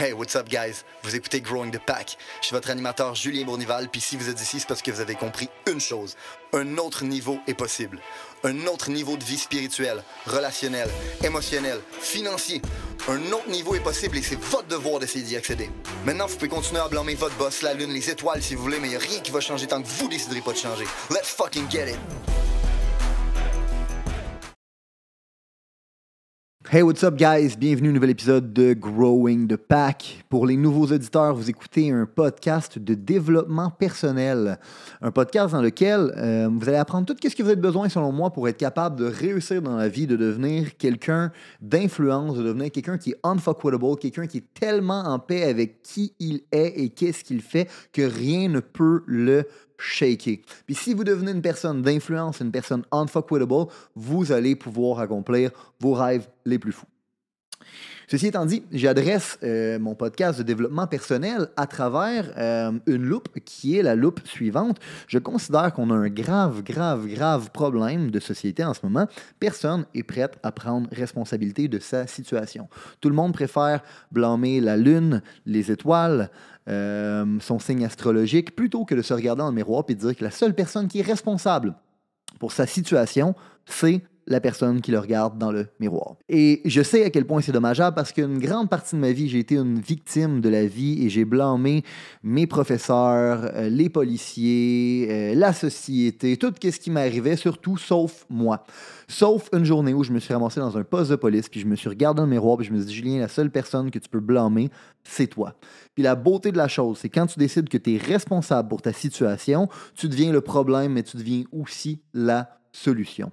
Hey, what's up, guys? Vous écoutez Growing the Pack. Je suis votre animateur Julien Bournival, puis si vous êtes ici, c'est parce que vous avez compris une chose. Un autre niveau est possible. Un autre niveau de vie spirituelle, relationnelle, émotionnelle, financier. Un autre niveau est possible et c'est votre devoir d'essayer d'y accéder. Maintenant, vous pouvez continuer à blâmer votre boss, la lune, les étoiles si vous voulez, mais il a rien qui va changer tant que vous déciderez pas de changer. Let's fucking get it! Hey, what's up, guys? Bienvenue au nouvel épisode de Growing the Pack. Pour les nouveaux auditeurs, vous écoutez un podcast de développement personnel. Un podcast dans lequel euh, vous allez apprendre tout ce que vous avez besoin, selon moi, pour être capable de réussir dans la vie, de devenir quelqu'un d'influence, de devenir quelqu'un qui est unfuckable, quelqu'un qui est tellement en paix avec qui il est et qu'est-ce qu'il fait que rien ne peut le shaky. Puis si vous devenez une personne d'influence, une personne unfuckwittable, vous allez pouvoir accomplir vos rêves les plus fous. Ceci étant dit, j'adresse euh, mon podcast de développement personnel à travers euh, une loupe qui est la loupe suivante. Je considère qu'on a un grave, grave, grave problème de société en ce moment. Personne est prête à prendre responsabilité de sa situation. Tout le monde préfère blâmer la lune, les étoiles, euh, son signe astrologique, plutôt que de se regarder dans le miroir et de dire que la seule personne qui est responsable pour sa situation, c'est la personne qui le regarde dans le miroir. Et je sais à quel point c'est dommageable parce qu'une grande partie de ma vie, j'ai été une victime de la vie et j'ai blâmé mes professeurs, euh, les policiers, euh, la société, tout ce qui m'arrivait, surtout sauf moi. Sauf une journée où je me suis ramassé dans un poste de police, puis je me suis regardé dans le miroir, puis je me suis dit, Julien, la seule personne que tu peux blâmer, c'est toi. Puis la beauté de la chose, c'est quand tu décides que tu es responsable pour ta situation, tu deviens le problème, mais tu deviens aussi la solution.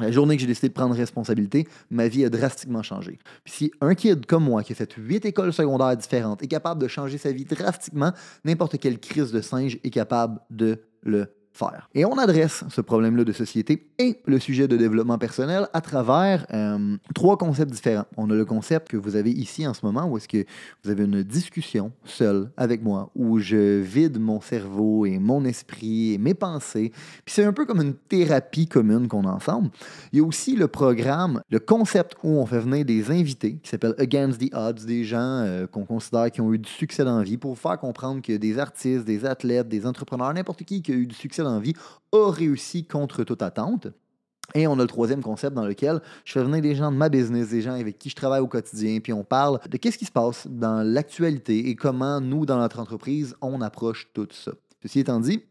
La journée que j'ai décidé de prendre responsabilité, ma vie a drastiquement changé. Puis si un kid comme moi, qui a fait huit écoles secondaires différentes, est capable de changer sa vie drastiquement, n'importe quelle crise de singe est capable de le faire. Et on adresse ce problème-là de société et le sujet de développement personnel à travers euh, trois concepts différents. On a le concept que vous avez ici en ce moment, où est-ce que vous avez une discussion seule avec moi, où je vide mon cerveau et mon esprit et mes pensées. Puis c'est un peu comme une thérapie commune qu'on a ensemble. Il y a aussi le programme, le concept où on fait venir des invités qui s'appelle Against the Odds, des gens euh, qu'on considère qui ont eu du succès dans la vie pour faire comprendre que des artistes, des athlètes, des entrepreneurs, n'importe qui qui a eu du succès envie a réussi contre toute attente. Et on a le troisième concept dans lequel je fais venir des gens de ma business, des gens avec qui je travaille au quotidien, puis on parle de qu'est-ce qui se passe dans l'actualité et comment nous, dans notre entreprise, on approche tout ça. Ceci étant dit,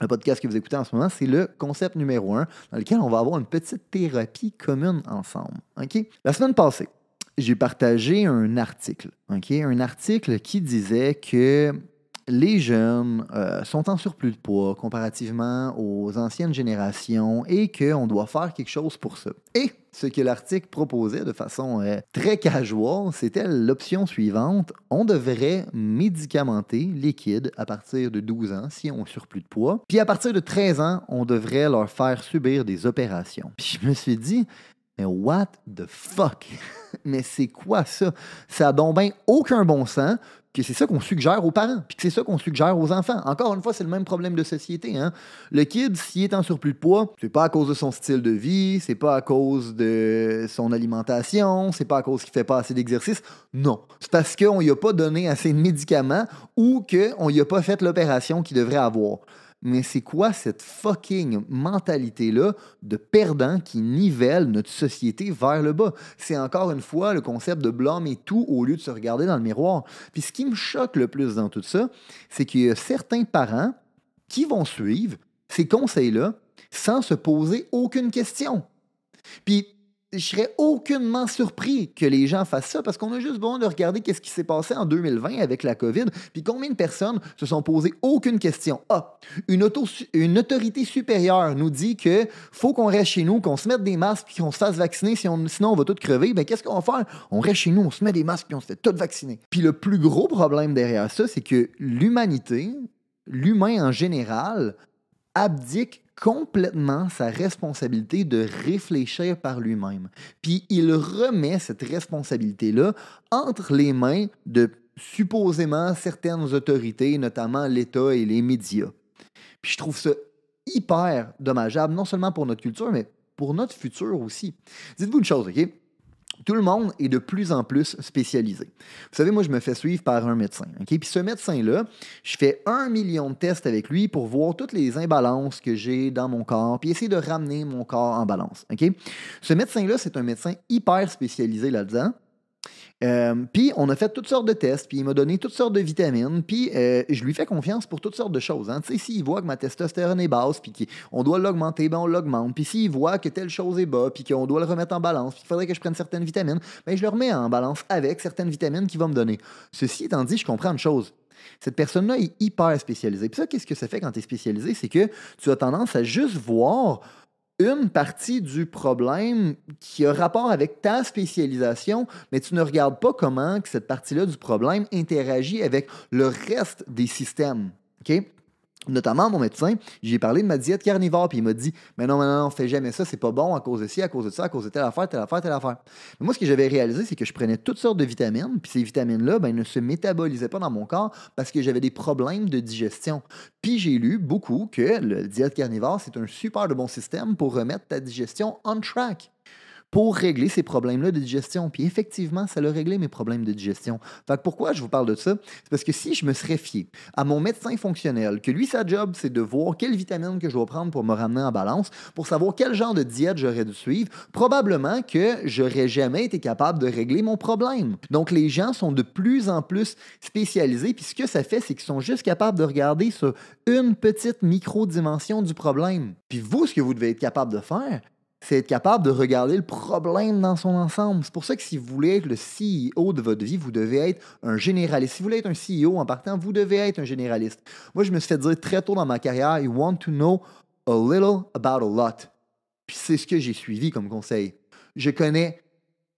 le podcast que vous écoutez en ce moment, c'est le concept numéro un dans lequel on va avoir une petite thérapie commune ensemble. OK? La semaine passée, j'ai partagé un article, okay? un article qui disait que les jeunes euh, sont en surplus de poids comparativement aux anciennes générations et qu'on doit faire quelque chose pour ça. Et ce que l'article proposait de façon euh, très casual, c'était l'option suivante. On devrait médicamenter les kids à partir de 12 ans si on a surplus de poids. Puis à partir de 13 ans, on devrait leur faire subir des opérations. Puis je me suis dit, mais what the fuck? Mais c'est quoi ça? Ça n'a donc aucun bon sens que c'est ça qu'on suggère aux parents, puis que c'est ça qu'on suggère aux enfants. Encore une fois, c'est le même problème de société. Hein? Le kid, s'il est en surplus de poids, c'est pas à cause de son style de vie, c'est pas à cause de son alimentation, c'est pas à cause qu'il fait pas assez d'exercice. Non, c'est parce qu'on lui a pas donné assez de médicaments ou qu'on lui a pas fait l'opération qu'il devrait avoir mais c'est quoi cette fucking mentalité-là de perdant qui nivelle notre société vers le bas? C'est encore une fois le concept de et tout au lieu de se regarder dans le miroir. Puis ce qui me choque le plus dans tout ça, c'est qu'il y a certains parents qui vont suivre ces conseils-là sans se poser aucune question. Puis je serais aucunement surpris que les gens fassent ça parce qu'on a juste besoin de regarder qu'est-ce qui s'est passé en 2020 avec la COVID, puis combien de personnes se sont posées aucune question. Ah, une, autorité supérieure nous dit que faut qu'on reste chez nous, qu'on se mette des masques, puis qu'on se fasse vacciner, sinon on va tout crever. Ben qu'est-ce qu'on va faire On reste chez nous, on se met des masques, puis on se fait tout vacciner. Puis le plus gros problème derrière ça, c'est que l'humanité, l'humain en général, abdique complètement sa responsabilité de réfléchir par lui-même. Puis il remet cette responsabilité-là entre les mains de supposément certaines autorités, notamment l'État et les médias. Puis je trouve ça hyper dommageable, non seulement pour notre culture, mais pour notre futur aussi. Dites-vous une chose, OK? Tout le monde est de plus en plus spécialisé. Vous savez, moi, je me fais suivre par un médecin. Et Puis ce médecin-là, je fais un million de tests avec lui pour voir toutes les imbalances que j'ai dans mon corps, puis essayer de ramener mon corps en balance. Ce médecin-là, c'est un médecin hyper spécialisé là-dedans. Euh, puis on a fait toutes sortes de tests, puis il m'a donné toutes sortes de vitamines, puis euh, je lui fais confiance pour toutes sortes de choses. Hein. Tu sais, s'il voit que ma testostérone est basse, puis qu'on doit l'augmenter, ben on l'augmente. Puis s'il voit que telle chose est bas, puis qu'on doit le remettre en balance, puis qu'il faudrait que je prenne certaines vitamines, mais ben, je le remets en balance avec certaines vitamines qu'il va me donner. Ceci étant dit, je comprends une chose. Cette personne-là est hyper spécialisée. Puis ça, qu'est-ce que ça fait quand tu es spécialisé? C'est que tu as tendance à juste voir une partie du problème qui a rapport avec ta spécialisation, mais tu ne regardes pas comment que cette partie-là du problème interagit avec le reste des systèmes. OK Notamment, mon médecin, j'ai parlé de ma diète carnivore, puis il m'a dit Mais non, mais non, fais jamais ça, c'est pas bon à cause de ci, à cause de ça, à cause de telle affaire, telle affaire, telle affaire. Mais moi, ce que j'avais réalisé, c'est que je prenais toutes sortes de vitamines, puis ces vitamines-là ben, ne se métabolisaient pas dans mon corps parce que j'avais des problèmes de digestion. Puis j'ai lu beaucoup que le diète carnivore, c'est un super de bon système pour remettre ta digestion on track pour régler ces problèmes-là de digestion. Puis effectivement, ça l'a réglé mes problèmes de digestion. Fait pourquoi je vous parle de ça? C'est parce que si je me serais fié à mon médecin fonctionnel, que lui, sa job, c'est de voir quelle vitamine que je dois prendre pour me ramener en balance, pour savoir quel genre de diète j'aurais dû suivre, probablement que j'aurais jamais été capable de régler mon problème. Donc les gens sont de plus en plus spécialisés, puis ce que ça fait, c'est qu'ils sont juste capables de regarder sur une petite micro-dimension du problème. Puis vous, ce que vous devez être capable de faire, c'est être capable de regarder le problème dans son ensemble. C'est pour ça que si vous voulez être le CEO de votre vie, vous devez être un généraliste. Si vous voulez être un CEO en partant, vous devez être un généraliste. Moi, je me suis fait dire très tôt dans ma carrière, you want to know a little about a lot. Puis c'est ce que j'ai suivi comme conseil. Je connais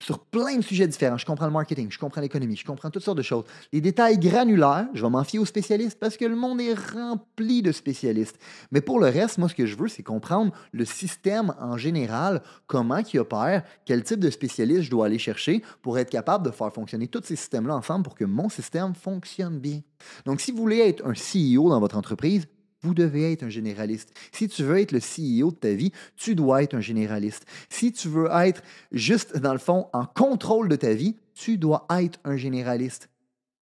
sur plein de sujets différents. Je comprends le marketing, je comprends l'économie, je comprends toutes sortes de choses. Les détails granulaires, je vais m'en fier aux spécialistes parce que le monde est rempli de spécialistes. Mais pour le reste, moi, ce que je veux, c'est comprendre le système en général, comment il opère, quel type de spécialiste je dois aller chercher pour être capable de faire fonctionner tous ces systèmes-là ensemble pour que mon système fonctionne bien. Donc, si vous voulez être un CEO dans votre entreprise, vous devez être un généraliste. Si tu veux être le CEO de ta vie, tu dois être un généraliste. Si tu veux être juste, dans le fond, en contrôle de ta vie, tu dois être un généraliste.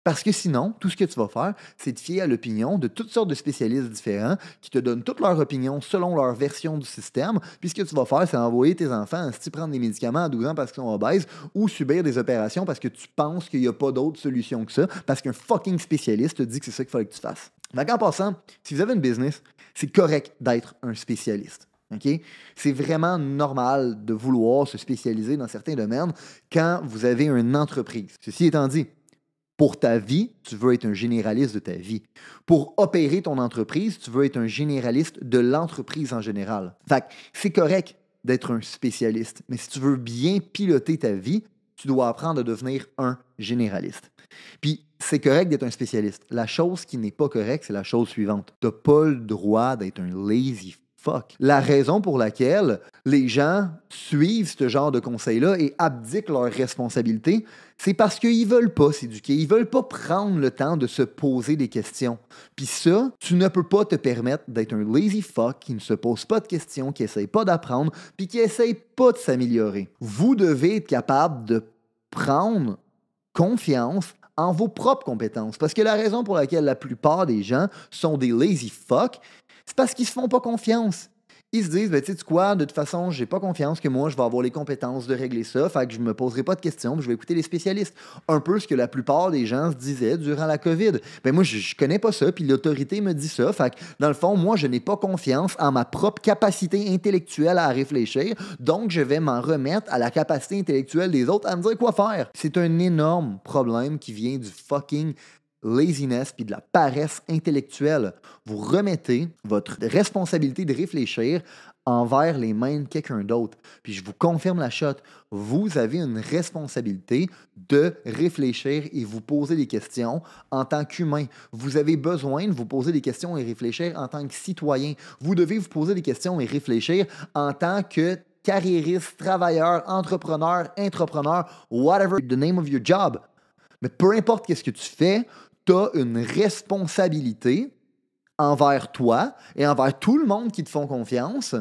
Parce que sinon, tout ce que tu vas faire, c'est te fier à l'opinion de toutes sortes de spécialistes différents qui te donnent toutes leur opinions selon leur version du système. Puis ce que tu vas faire, c'est envoyer tes enfants à se prendre des médicaments à 12 ans parce qu'ils sont obèses ou subir des opérations parce que tu penses qu'il n'y a pas d'autre solution que ça, parce qu'un fucking spécialiste te dit que c'est ça qu'il fallait que tu fasses en passant, si vous avez une business, c'est correct d'être un spécialiste. C'est vraiment normal de vouloir se spécialiser dans certains domaines quand vous avez une entreprise. Ceci étant dit, pour ta vie, tu veux être un généraliste de ta vie. Pour opérer ton entreprise, tu veux être un généraliste de l'entreprise en général. Fait c'est correct d'être un spécialiste, mais si tu veux bien piloter ta vie, tu dois apprendre à devenir un généraliste. Puis c'est correct d'être un spécialiste. La chose qui n'est pas correcte, c'est la chose suivante. Tu n'as pas le droit d'être un lazy fuck. La raison pour laquelle les gens suivent ce genre de conseils-là et abdiquent leurs responsabilités, c'est parce qu'ils veulent pas s'éduquer, ils veulent pas prendre le temps de se poser des questions. Puis ça, tu ne peux pas te permettre d'être un lazy fuck qui ne se pose pas de questions, qui essaye pas d'apprendre, puis qui essaye pas de s'améliorer. Vous devez être capable de prendre confiance en vos propres compétences. Parce que la raison pour laquelle la plupart des gens sont des lazy fuck, c'est parce qu'ils se font pas confiance ils se disent, ben, tu sais quoi, de toute façon, j'ai pas confiance que moi, je vais avoir les compétences de régler ça, fait que je me poserai pas de questions, je vais écouter les spécialistes. Un peu ce que la plupart des gens se disaient durant la COVID. Ben moi, je, connais pas ça, puis l'autorité me dit ça, fait que dans le fond, moi, je n'ai pas confiance en ma propre capacité intellectuelle à réfléchir, donc je vais m'en remettre à la capacité intellectuelle des autres à me dire quoi faire. C'est un énorme problème qui vient du fucking laziness puis de la paresse intellectuelle. Vous remettez votre responsabilité de réfléchir envers les mains de quelqu'un d'autre. Puis je vous confirme la shot, vous avez une responsabilité de réfléchir et vous poser des questions en tant qu'humain. Vous avez besoin de vous poser des questions et réfléchir en tant que citoyen. Vous devez vous poser des questions et réfléchir en tant que carriériste, travailleur, entrepreneur, entrepreneur whatever the name of your job. Mais peu importe qu'est-ce que tu fais, tu as une responsabilité envers toi et envers tout le monde qui te font confiance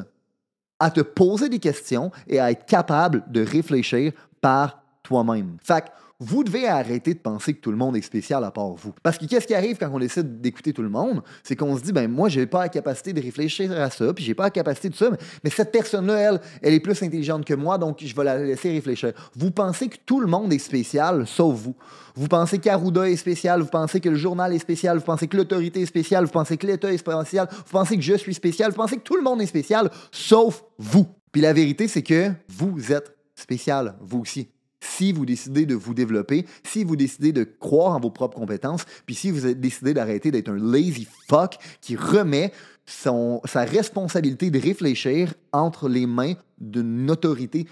à te poser des questions et à être capable de réfléchir par toi-même. Fait vous devez arrêter de penser que tout le monde est spécial à part vous. Parce que qu'est-ce qui arrive quand on décide d'écouter tout le monde? C'est qu'on se dit, ben moi, j'ai pas la capacité de réfléchir à ça, puis j'ai pas la capacité de ça, mais, cette personne-là, elle, elle est plus intelligente que moi, donc je vais la laisser réfléchir. Vous pensez que tout le monde est spécial, sauf vous. Vous pensez qu'Aruda est spécial, vous pensez que le journal est spécial, vous pensez que l'autorité est spéciale, vous pensez que l'État est spécial, vous pensez que je suis spécial, vous pensez que tout le monde est spécial, sauf vous. Puis la vérité, c'est que vous êtes spécial, vous aussi si vous décidez de vous développer, si vous décidez de croire en vos propres compétences, puis si vous décidez d'arrêter d'être un lazy fuck qui remet son, sa responsabilité de réfléchir entre les mains d'une autorité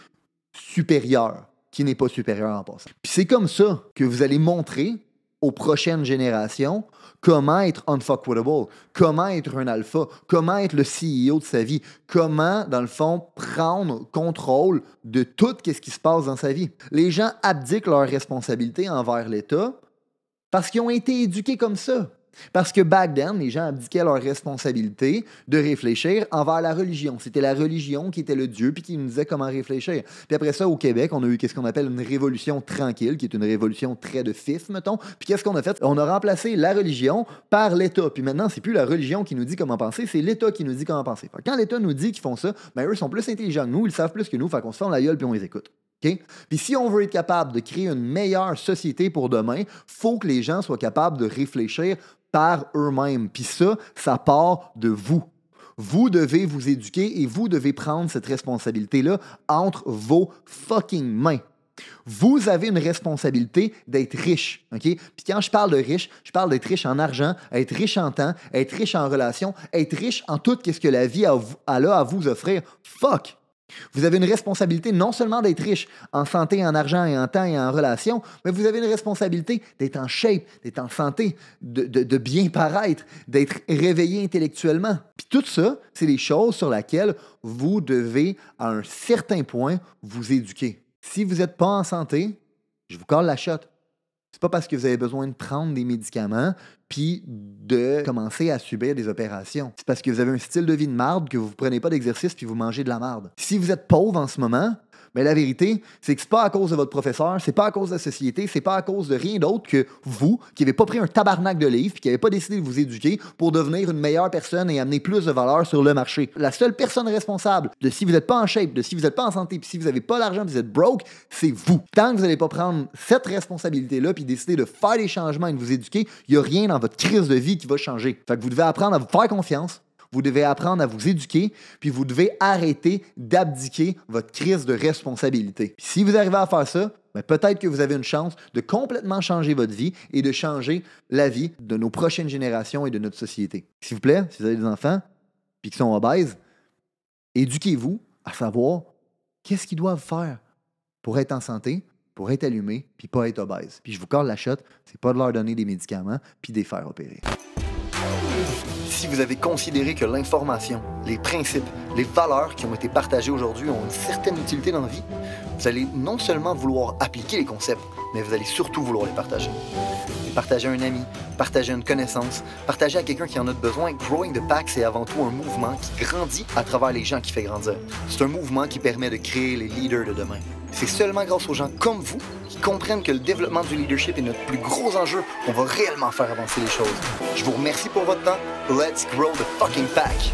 supérieure qui n'est pas supérieure en passant. Puis c'est comme ça que vous allez montrer aux prochaines générations comment être unfuckable », comment être un alpha, comment être le CEO de sa vie, comment, dans le fond, prendre contrôle de tout ce qui se passe dans sa vie. Les gens abdiquent leurs responsabilités envers l'État parce qu'ils ont été éduqués comme ça. Parce que back then, les gens abdiquaient leur responsabilité de réfléchir envers la religion. C'était la religion qui était le Dieu, puis qui nous disait comment réfléchir. Puis après ça, au Québec, on a eu qu'est-ce qu'on appelle une révolution tranquille, qui est une révolution très de fif, mettons. Puis qu'est-ce qu'on a fait? On a remplacé la religion par l'État. Puis maintenant, c'est plus la religion qui nous dit comment penser, c'est l'État qui nous dit comment penser. quand l'État nous dit qu'ils font ça, ben eux sont plus intelligents que nous, ils savent plus que nous, fait qu'on se ferme la gueule puis on les écoute. Puis si on veut être capable de créer une meilleure société pour demain, faut que les gens soient capables de réfléchir par eux-mêmes. Puis ça, ça part de vous. Vous devez vous éduquer et vous devez prendre cette responsabilité-là entre vos fucking mains. Vous avez une responsabilité d'être riche, OK? Puis quand je parle de riche, je parle d'être riche en argent, être riche en temps, être riche en relations, être riche en tout ce que la vie a à vous offrir. Fuck! Vous avez une responsabilité non seulement d'être riche en santé, en argent et en temps et en relation, mais vous avez une responsabilité d'être en shape, d'être en santé, de, bien paraître, d'être réveillé intellectuellement. Puis tout ça, c'est des choses sur lesquelles vous devez, à un certain point, vous éduquer. Si vous n'êtes pas en santé, je vous colle la chatte. C'est pas parce que vous avez besoin de prendre des médicaments puis de commencer à subir des opérations. C'est parce que vous avez un style de vie de marde que vous prenez pas d'exercice puis vous mangez de la marde. Si vous êtes pauvre en ce moment, mais la vérité, c'est que c'est pas à cause de votre professeur, c'est pas à cause de la société, c'est pas à cause de rien d'autre que vous, qui n'avez pas pris un tabarnak de livres, qui n'avez pas décidé de vous éduquer pour devenir une meilleure personne et amener plus de valeur sur le marché. La seule personne responsable de si vous n'êtes pas en shape, de si vous n'êtes pas en santé, puis si vous n'avez pas l'argent, vous êtes broke, c'est vous. Tant que vous n'allez pas prendre cette responsabilité-là, puis décider de faire des changements et de vous éduquer, il n'y a rien dans votre crise de vie qui va changer. Fait que vous devez apprendre à vous faire confiance, vous devez apprendre à vous éduquer, puis vous devez arrêter d'abdiquer votre crise de responsabilité. si vous arrivez à faire ça, ben, peut-être que vous avez une chance de complètement changer votre vie et de changer la vie de nos prochaines générations et de notre société. S'il vous plaît, si vous avez des enfants, puis qui sont obèses, éduquez-vous à savoir qu'est-ce qu'ils doivent faire pour être en santé, pour être allumés, puis pas être obèse. Puis je vous corde la shot, c'est pas de leur donner des médicaments, puis des faire opérer si vous avez considéré que l'information, les principes, les valeurs qui ont été partagées aujourd'hui ont une certaine utilité dans la vie, vous allez non seulement vouloir appliquer les concepts, mais vous allez surtout vouloir les partager. partager à un ami, partager une connaissance, partager à quelqu'un qui en a besoin. Growing the Pack, c'est avant tout un mouvement qui grandit à travers les gens qui fait grandir. C'est un mouvement qui permet de créer les leaders de demain. C'est seulement grâce aux gens comme vous qui comprennent que le développement du leadership est notre plus gros enjeu qu'on va réellement faire avancer les choses. Je vous remercie pour votre temps. Let's grow the fucking pack!